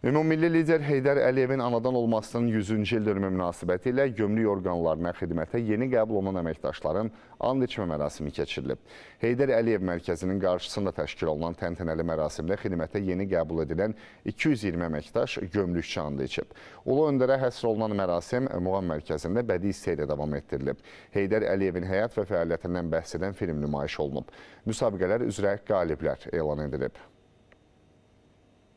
Ümummilli lider Heydər Əliyevin anadan olmasının 100-cü il dönümü münasibəti ilə gömrük orqanlarına xidmətə yeni qəbul olunan əməkdaşların and içmə mərasimi keçirilib. Heydər Əliyev mərkəzinin qarşısında təşkil olunan təntənəli mərasimdə xidmətə yeni qəbul edilən 220 əməkdaş gömrükçü and içib. Ulu öndərə həsr olunan mərasim Muğam mərkəzində bədii seyirə davam etdirilib. Heydər Əliyevin həyat və fəaliyyətindən bəhs edən film nümayiş olunub. Müsabiqələr üzrə qaliblər elan edilib.